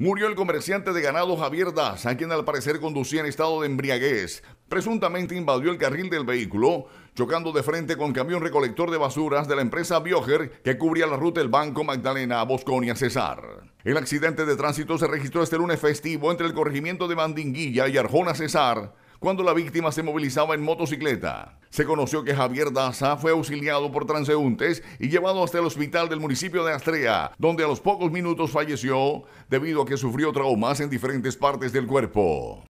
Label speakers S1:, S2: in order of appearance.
S1: Murió el comerciante de ganado Javier Das, a quien al parecer conducía en estado de embriaguez. Presuntamente invadió el carril del vehículo, chocando de frente con camión recolector de basuras de la empresa Bioger que cubría la ruta del Banco Magdalena a Bosconia Cesar. El accidente de tránsito se registró este lunes festivo entre el corregimiento de Mandinguilla y Arjona Cesar, cuando la víctima se movilizaba en motocicleta. Se conoció que Javier Daza fue auxiliado por transeúntes y llevado hasta el hospital del municipio de Astrea, donde a los pocos minutos falleció debido a que sufrió traumas en diferentes partes del cuerpo.